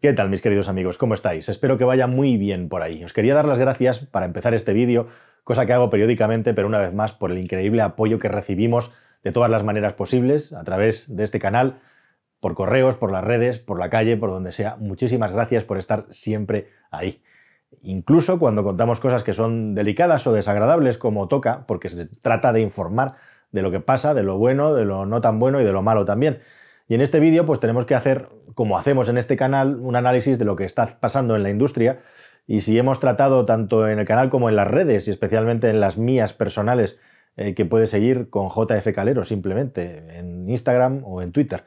¿Qué tal mis queridos amigos? ¿Cómo estáis? Espero que vaya muy bien por ahí. Os quería dar las gracias para empezar este vídeo, cosa que hago periódicamente, pero una vez más por el increíble apoyo que recibimos de todas las maneras posibles, a través de este canal, por correos, por las redes, por la calle, por donde sea. Muchísimas gracias por estar siempre ahí. Incluso cuando contamos cosas que son delicadas o desagradables, como toca, porque se trata de informar de lo que pasa, de lo bueno, de lo no tan bueno y de lo malo también. Y en este vídeo pues tenemos que hacer, como hacemos en este canal, un análisis de lo que está pasando en la industria y si hemos tratado tanto en el canal como en las redes y especialmente en las mías personales eh, que puedes seguir con JF Calero simplemente en Instagram o en Twitter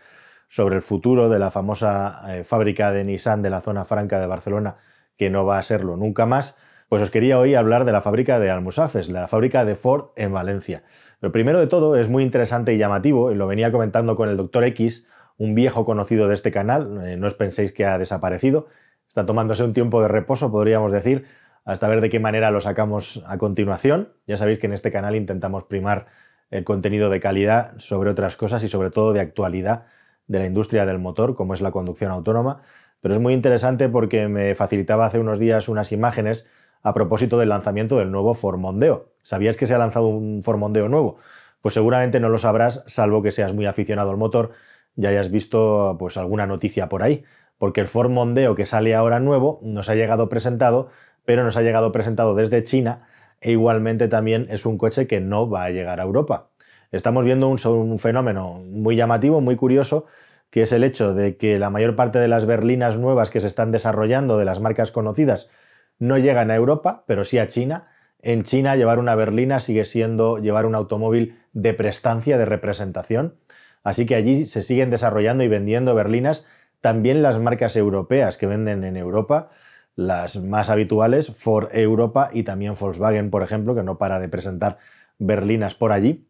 sobre el futuro de la famosa eh, fábrica de Nissan de la zona franca de Barcelona que no va a serlo nunca más, pues os quería hoy hablar de la fábrica de Almusafes, la fábrica de Ford en Valencia. Lo primero de todo es muy interesante y llamativo, y lo venía comentando con el doctor X, un viejo conocido de este canal, eh, no os penséis que ha desaparecido, está tomándose un tiempo de reposo, podríamos decir, hasta ver de qué manera lo sacamos a continuación. Ya sabéis que en este canal intentamos primar el contenido de calidad sobre otras cosas y sobre todo de actualidad de la industria del motor, como es la conducción autónoma. Pero es muy interesante porque me facilitaba hace unos días unas imágenes a propósito del lanzamiento del nuevo Formondeo. ¿Sabías que se ha lanzado un Formondeo nuevo? Pues seguramente no lo sabrás, salvo que seas muy aficionado al motor ya hayas visto pues, alguna noticia por ahí, porque el Ford Mondeo que sale ahora nuevo nos ha llegado presentado, pero nos ha llegado presentado desde China e igualmente también es un coche que no va a llegar a Europa. Estamos viendo un, un fenómeno muy llamativo, muy curioso, que es el hecho de que la mayor parte de las berlinas nuevas que se están desarrollando de las marcas conocidas no llegan a Europa, pero sí a China. En China llevar una berlina sigue siendo llevar un automóvil de prestancia, de representación. Así que allí se siguen desarrollando y vendiendo berlinas también las marcas europeas que venden en Europa, las más habituales, Ford Europa y también Volkswagen, por ejemplo, que no para de presentar berlinas por allí.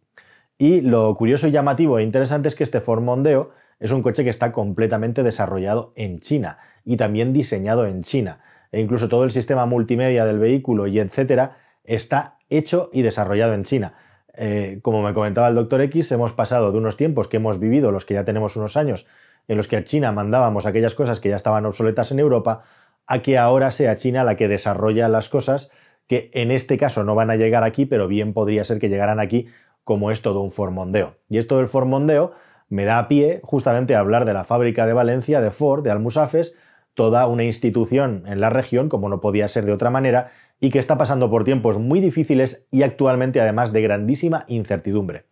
Y lo curioso y llamativo e interesante es que este Ford Mondeo es un coche que está completamente desarrollado en China y también diseñado en China. E incluso todo el sistema multimedia del vehículo y etcétera está hecho y desarrollado en China. Eh, como me comentaba el doctor X, hemos pasado de unos tiempos que hemos vivido, los que ya tenemos unos años, en los que a China mandábamos aquellas cosas que ya estaban obsoletas en Europa, a que ahora sea China la que desarrolla las cosas que en este caso no van a llegar aquí, pero bien podría ser que llegaran aquí, como es todo un formondeo. Y esto del formondeo me da a pie justamente a hablar de la fábrica de Valencia de Ford, de Almusafes, toda una institución en la región, como no podía ser de otra manera, y que está pasando por tiempos muy difíciles y actualmente además de grandísima incertidumbre.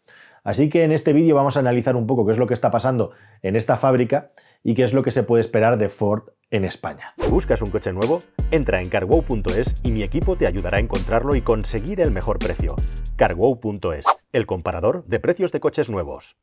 Así que en este vídeo vamos a analizar un poco qué es lo que está pasando en esta fábrica y qué es lo que se puede esperar de Ford en España. ¿Buscas un coche nuevo? Entra en carwow.es y mi equipo te ayudará a encontrarlo y conseguir el mejor precio. carwow.es, el comparador de precios de coches nuevos.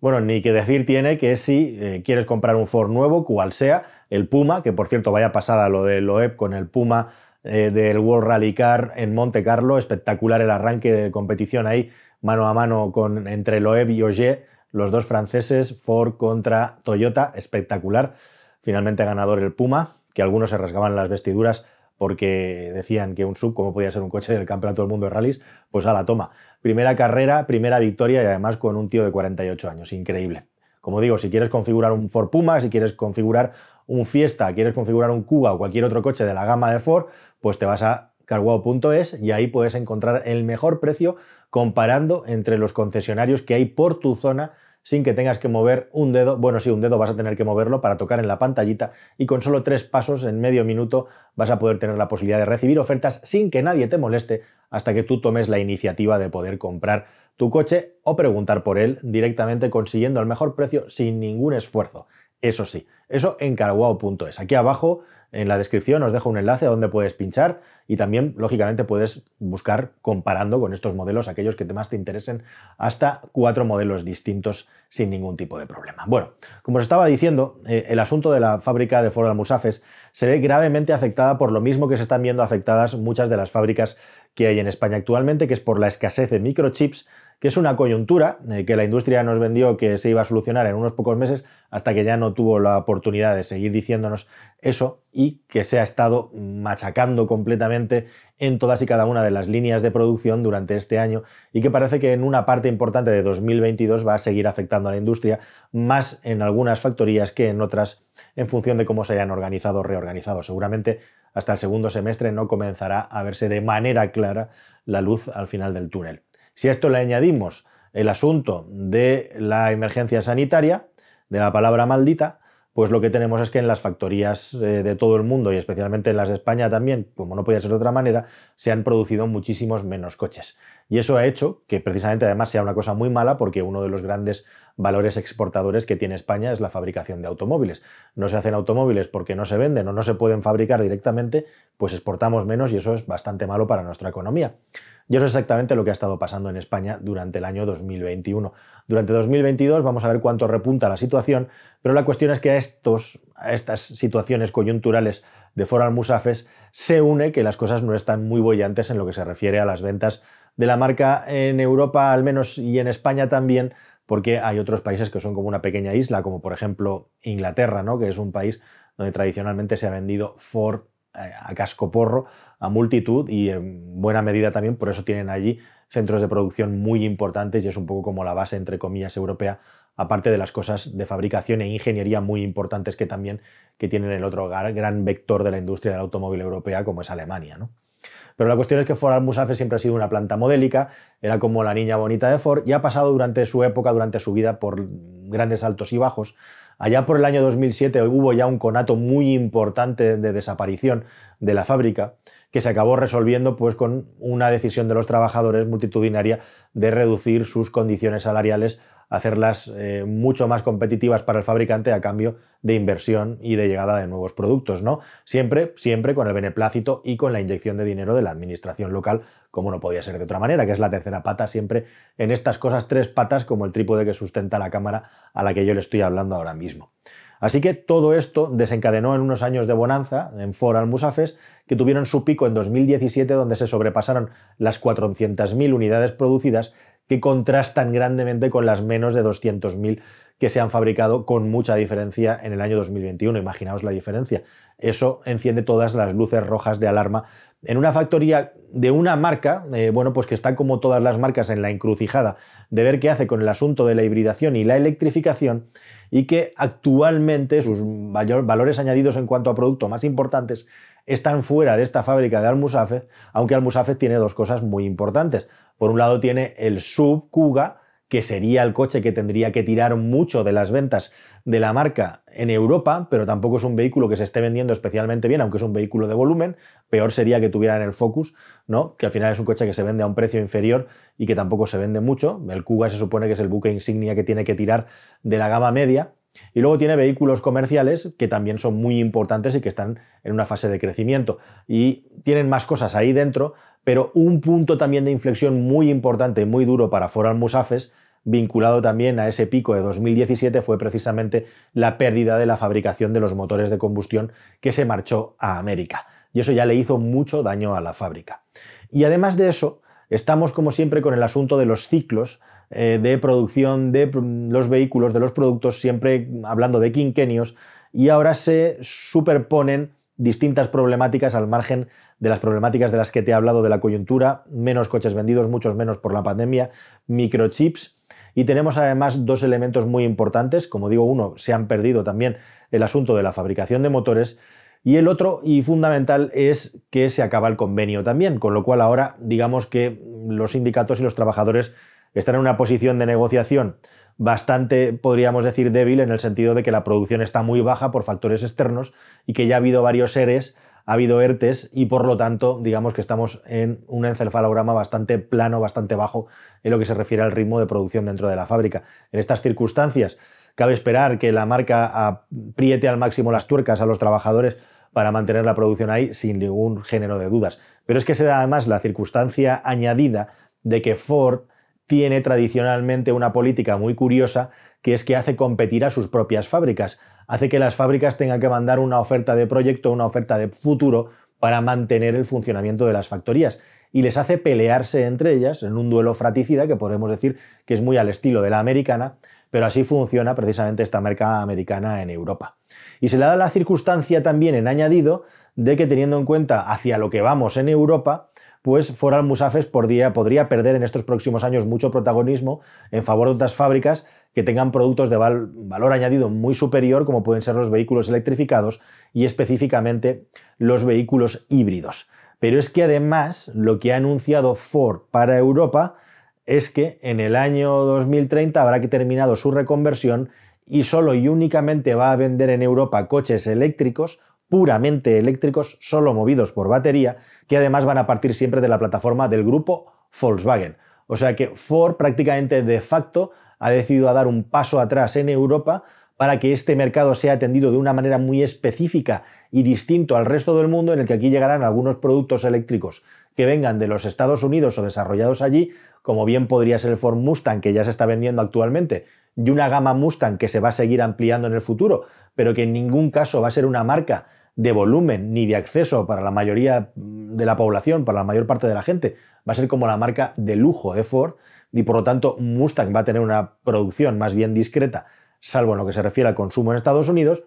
Bueno, ni que decir tiene que si eh, quieres comprar un Ford nuevo, cual sea, el Puma, que por cierto vaya pasada lo de Loeb con el Puma eh, del World Rally Car en Monte Carlo, espectacular el arranque de competición ahí, mano a mano con, entre Loeb y Ogier, los dos franceses, Ford contra Toyota, espectacular. Finalmente ganador el Puma, que algunos se rasgaban las vestiduras porque decían que un sub, como podía ser un coche del Campeonato del Mundo de rallies pues a la toma. Primera carrera, primera victoria y además con un tío de 48 años, increíble. Como digo, si quieres configurar un Ford Puma, si quieres configurar un Fiesta, quieres configurar un Cuba o cualquier otro coche de la gama de Ford, pues te vas a carwow.es y ahí puedes encontrar el mejor precio comparando entre los concesionarios que hay por tu zona sin que tengas que mover un dedo. Bueno, sí, un dedo vas a tener que moverlo para tocar en la pantallita y con solo tres pasos en medio minuto vas a poder tener la posibilidad de recibir ofertas sin que nadie te moleste hasta que tú tomes la iniciativa de poder comprar tu coche o preguntar por él directamente consiguiendo el mejor precio sin ningún esfuerzo eso sí. Eso en caraguao.es. Aquí abajo en la descripción os dejo un enlace a donde puedes pinchar y también, lógicamente, puedes buscar comparando con estos modelos aquellos que más te interesen hasta cuatro modelos distintos sin ningún tipo de problema. Bueno, como os estaba diciendo, eh, el asunto de la fábrica de Ford Musafes se ve gravemente afectada por lo mismo que se están viendo afectadas muchas de las fábricas que hay en España actualmente, que es por la escasez de microchips que es una coyuntura eh, que la industria nos vendió que se iba a solucionar en unos pocos meses hasta que ya no tuvo la oportunidad de seguir diciéndonos eso y que se ha estado machacando completamente en todas y cada una de las líneas de producción durante este año y que parece que en una parte importante de 2022 va a seguir afectando a la industria, más en algunas factorías que en otras, en función de cómo se hayan organizado o reorganizado. Seguramente hasta el segundo semestre no comenzará a verse de manera clara la luz al final del túnel. Si a esto le añadimos el asunto de la emergencia sanitaria, de la palabra maldita, pues lo que tenemos es que en las factorías eh, de todo el mundo y especialmente en las de España también, como no podía ser de otra manera, se han producido muchísimos menos coches. Y eso ha hecho que precisamente además sea una cosa muy mala porque uno de los grandes valores exportadores que tiene España es la fabricación de automóviles. No se hacen automóviles porque no se venden o no se pueden fabricar directamente, pues exportamos menos y eso es bastante malo para nuestra economía. Y eso es exactamente lo que ha estado pasando en España durante el año 2021. Durante 2022 vamos a ver cuánto repunta la situación, pero la cuestión es que a, estos, estas situaciones coyunturales de Foral Musafes se une que las cosas no están muy bollantes en lo que se refiere a las ventas de la marca en Europa al menos y en España también, porque hay otros países que son como una pequeña isla, como por ejemplo Inglaterra, ¿no? que es un país donde tradicionalmente se ha vendido Ford eh, a porro, a multitud y en buena medida también por eso tienen allí centros de producción muy importantes y es un poco como la base, entre comillas, europea, aparte de las cosas de fabricación e ingeniería muy importantes que también que tienen el otro gran vector de la industria del automóvil europea como es Alemania. ¿no? Pero la cuestión es que Ford Almusafe siempre ha sido una planta modélica, era como la niña bonita de Ford y ha pasado durante su época, durante su vida, por grandes altos y bajos. Allá por el año 2007 hubo ya un conato muy importante de desaparición de la fábrica que se acabó resolviendo pues, con una decisión de los trabajadores multitudinaria de reducir sus condiciones salariales hacerlas eh, mucho más competitivas para el fabricante a cambio de inversión y de llegada de nuevos productos, ¿no? Siempre, siempre con el beneplácito y con la inyección de dinero de la administración local, como no podía ser de otra manera, que es la tercera pata, siempre en estas cosas tres patas como el trípode que sustenta la cámara a la que yo le estoy hablando ahora mismo. Así que todo esto desencadenó en unos años de bonanza en Foral Musafes que tuvieron su pico en 2017 donde se sobrepasaron las 400.000 unidades producidas que contrastan grandemente con las menos de 200.000 que se han fabricado con mucha diferencia en el año 2021. Imaginaos la diferencia. Eso enciende todas las luces rojas de alarma en una factoría de una marca, eh, bueno, pues que está como todas las marcas en la encrucijada de ver qué hace con el asunto de la hibridación y la electrificación y que actualmente sus valores añadidos en cuanto a producto más importantes están fuera de esta fábrica de Almusafe, aunque Almusafe tiene dos cosas muy importantes. Por un lado tiene el Sub Kuga, que sería el coche que tendría que tirar mucho de las ventas de la marca en Europa, pero tampoco es un vehículo que se esté vendiendo especialmente bien, aunque es un vehículo de volumen. Peor sería que tuvieran el Focus, ¿no? Que al final es un coche que se vende a un precio inferior y que tampoco se vende mucho. El Kuga se supone que es el buque insignia que tiene que tirar de la gama media, y luego tiene vehículos comerciales que también son muy importantes y que están en una fase de crecimiento. Y tienen más cosas ahí dentro, pero un punto también de inflexión muy importante y muy duro para Foral Musafes, vinculado también a ese pico de 2017, fue precisamente la pérdida de la fabricación de los motores de combustión que se marchó a América. Y eso ya le hizo mucho daño a la fábrica. Y además de eso, estamos como siempre con el asunto de los ciclos eh, de producción de los vehículos, de los productos, siempre hablando de quinquenios, y ahora se superponen distintas problemáticas al margen de las problemáticas de las que te he hablado de la coyuntura, menos coches vendidos, muchos menos por la pandemia, microchips. Y tenemos además dos elementos muy importantes, como digo, uno, se han perdido también el asunto de la fabricación de motores, y el otro y fundamental es que se acaba el convenio también, con lo cual ahora digamos que los sindicatos y los trabajadores están en una posición de negociación bastante, podríamos decir, débil en el sentido de que la producción está muy baja por factores externos y que ya ha habido varios ERES, ha habido ERTES y por lo tanto, digamos que estamos en un encefalograma bastante plano, bastante bajo en lo que se refiere al ritmo de producción dentro de la fábrica. En estas circunstancias, cabe esperar que la marca apriete al máximo las tuercas a los trabajadores para mantener la producción ahí sin ningún género de dudas. Pero es que se da además la circunstancia añadida de que Ford tiene tradicionalmente una política muy curiosa que es que hace competir a sus propias fábricas. Hace que las fábricas tengan que mandar una oferta de proyecto, una oferta de futuro para mantener el funcionamiento de las factorías y les hace pelearse entre ellas en un duelo fraticida que podemos decir que es muy al estilo de la americana, pero así funciona precisamente esta marca americana en Europa. Y se le da la circunstancia también en añadido de que teniendo en cuenta hacia lo que vamos en Europa, pues Foral Musafes podría, podría, perder en estos próximos años mucho protagonismo en favor de otras fábricas que tengan productos de valor añadido muy superior, como pueden ser los vehículos electrificados y específicamente los vehículos híbridos. Pero es que además lo que ha anunciado Ford para Europa es que en el año 2030 habrá que terminado su reconversión y solo y únicamente va a vender en Europa coches eléctricos, puramente eléctricos, solo movidos por batería, que además van a partir siempre de la plataforma del grupo Volkswagen. O sea que Ford prácticamente de facto ha decidido dar un paso atrás en Europa para que este mercado sea atendido de una manera muy específica y distinto al resto del mundo, en el que aquí llegarán algunos productos eléctricos que vengan de los Estados Unidos o desarrollados allí, como bien podría ser el Ford Mustang, que ya se está vendiendo actualmente, y una gama Mustang que se va a seguir ampliando en el futuro, pero que en ningún caso va a ser una marca de volumen ni de acceso para la mayoría de la población, para la mayor parte de la gente. Va a ser como la marca de lujo de ¿eh, Ford y por lo tanto Mustang va a tener una producción más bien discreta salvo en lo que se refiere al consumo en Estados Unidos,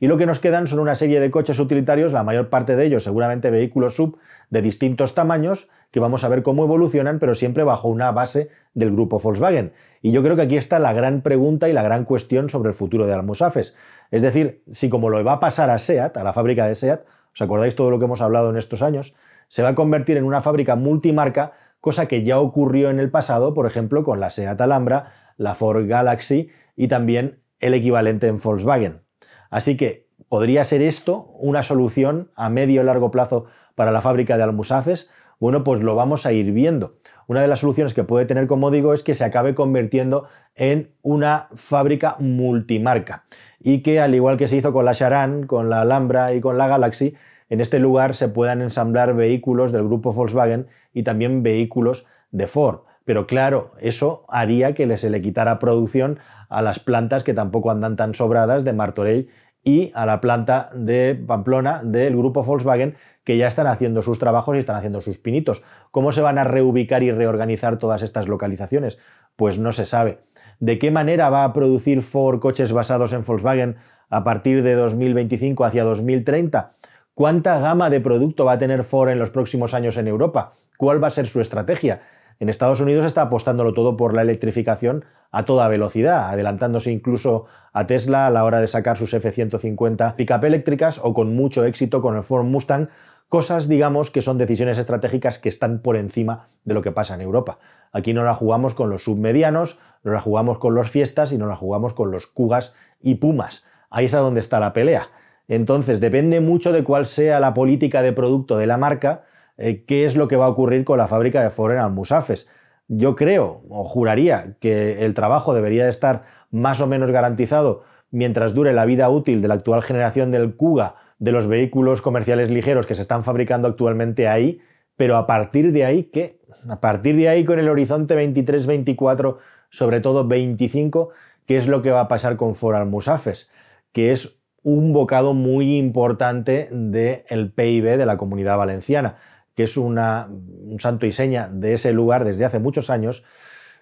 y lo que nos quedan son una serie de coches utilitarios, la mayor parte de ellos seguramente vehículos sub de distintos tamaños, que vamos a ver cómo evolucionan, pero siempre bajo una base del grupo Volkswagen. Y yo creo que aquí está la gran pregunta y la gran cuestión sobre el futuro de Almusafes. Es decir, si como lo va a pasar a SEAT, a la fábrica de SEAT, ¿os acordáis todo lo que hemos hablado en estos años? Se va a convertir en una fábrica multimarca, cosa que ya ocurrió en el pasado, por ejemplo, con la SEAT Alhambra, la Ford Galaxy y también el equivalente en Volkswagen. Así que podría ser esto una solución a medio y largo plazo para la fábrica de Almusafes. Bueno, pues lo vamos a ir viendo. Una de las soluciones que puede tener, como digo, es que se acabe convirtiendo en una fábrica multimarca y que, al igual que se hizo con la sharan con la Alhambra y con la Galaxy, en este lugar se puedan ensamblar vehículos del grupo Volkswagen y también vehículos de Ford. Pero claro, eso haría que se le quitara producción a las plantas que tampoco andan tan sobradas de Martorell y a la planta de Pamplona del grupo Volkswagen que ya están haciendo sus trabajos y están haciendo sus pinitos. ¿Cómo se van a reubicar y reorganizar todas estas localizaciones? Pues no se sabe. ¿De qué manera va a producir Ford coches basados en Volkswagen a partir de 2025 hacia 2030? ¿Cuánta gama de producto va a tener Ford en los próximos años en Europa? ¿Cuál va a ser su estrategia? En Estados Unidos está apostándolo todo por la electrificación a toda velocidad, adelantándose incluso a Tesla a la hora de sacar sus F-150 pickup eléctricas o con mucho éxito con el Ford Mustang, cosas digamos que son decisiones estratégicas que están por encima de lo que pasa en Europa. Aquí no la jugamos con los submedianos, no la jugamos con los fiestas y no la jugamos con los cugas y pumas. Ahí es a donde está la pelea. Entonces, depende mucho de cuál sea la política de producto de la marca, eh, qué es lo que va a ocurrir con la fábrica de al Musafes, Yo creo o juraría que el trabajo debería de estar más o menos garantizado mientras dure la vida útil de la actual generación del CUGA, de los vehículos comerciales ligeros que se están fabricando actualmente ahí, pero a partir de ahí, ¿qué? A partir de ahí, con el horizonte 23, 24, sobre todo 25, ¿qué es lo que va a pasar con Ford Musafes?, Que es un bocado muy importante del PIB de la comunidad valenciana que es una, un santo y seña de ese lugar desde hace muchos años,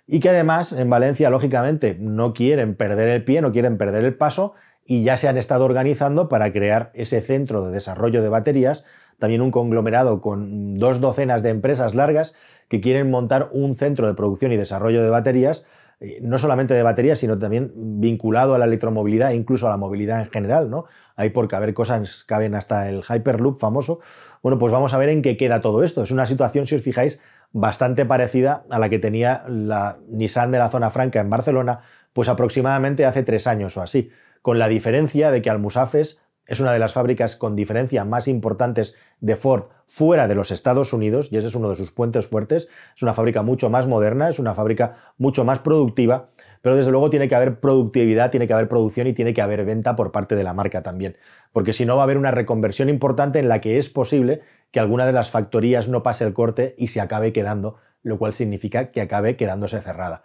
y que además en Valencia, lógicamente, no quieren perder el pie, no quieren perder el paso, y ya se han estado organizando para crear ese centro de desarrollo de baterías, también un conglomerado con dos docenas de empresas largas que quieren montar un centro de producción y desarrollo de baterías eh, no solamente de baterías, sino también vinculado a la electromovilidad e incluso a la movilidad en general, ¿no? Hay por caber cosas, caben hasta el Hyperloop famoso. Bueno, pues vamos a ver en qué queda todo esto. Es una situación, si os fijáis, bastante parecida a la que tenía la Nissan de la zona franca en Barcelona, pues aproximadamente hace tres años o así, con la diferencia de que Almusafes es una de las fábricas con diferencia más importantes de Ford fuera de los Estados Unidos y ese es uno de sus puentes fuertes. Es una fábrica mucho más moderna, es una fábrica mucho más productiva, pero desde luego tiene que haber productividad, tiene que haber producción y tiene que haber venta por parte de la marca también, porque si no va a haber una reconversión importante en la que es posible que alguna de las factorías no pase el corte y se acabe quedando, lo cual significa que acabe quedándose cerrada.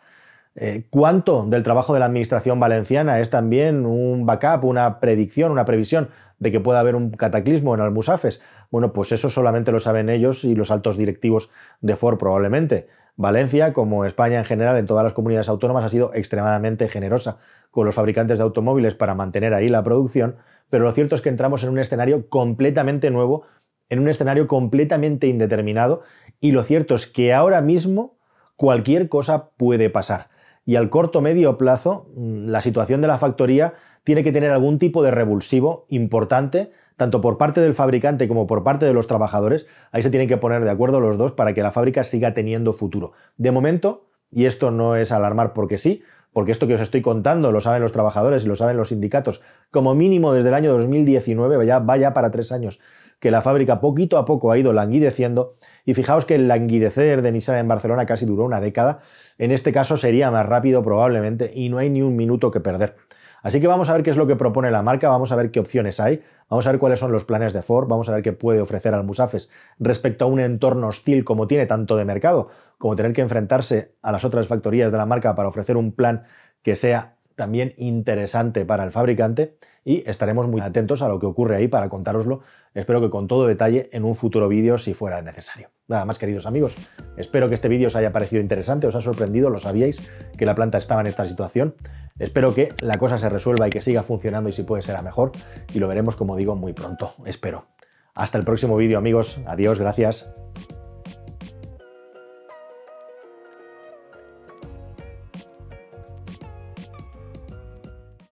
Eh, ¿Cuánto del trabajo de la Administración valenciana es también un backup, una predicción, una previsión de que pueda haber un cataclismo en Almusafes? Bueno, pues eso solamente lo saben ellos y los altos directivos de Ford probablemente. Valencia, como España en general, en todas las comunidades autónomas, ha sido extremadamente generosa con los fabricantes de automóviles para mantener ahí la producción, pero lo cierto es que entramos en un escenario completamente nuevo, en un escenario completamente indeterminado, y lo cierto es que ahora mismo cualquier cosa puede pasar y al corto medio plazo mm, la situación de la factoría tiene que tener algún tipo de revulsivo importante, tanto por parte del fabricante como por parte de los trabajadores. Ahí se tienen que poner de acuerdo los dos para que la fábrica siga teniendo futuro. De momento, y esto no es alarmar porque sí, porque esto que os estoy contando lo saben los trabajadores y lo saben los sindicatos, como mínimo desde el año 2019, vaya para tres años que la fábrica poquito a poco ha ido languideciendo. Y fijaos que el languidecer de Nissan en Barcelona casi duró una década. En este caso sería más rápido probablemente y no hay ni un minuto que perder. Así que vamos a ver qué es lo que propone la marca, vamos a ver qué opciones hay, vamos a ver cuáles son los planes de Ford, vamos a ver qué puede ofrecer al Musafes respecto a un entorno hostil como tiene tanto de mercado, como tener que enfrentarse a las otras factorías de la marca para ofrecer un plan que sea también interesante para el fabricante y estaremos muy atentos a lo que ocurre ahí para contároslo, espero que con todo detalle en un futuro vídeo si fuera necesario. Nada más queridos amigos, espero que este vídeo os haya parecido interesante, os ha sorprendido, lo sabíais que la planta estaba en esta situación, espero que la cosa se resuelva y que siga funcionando y si puede ser a mejor y lo veremos como digo muy pronto, espero. Hasta el próximo vídeo amigos, adiós, gracias.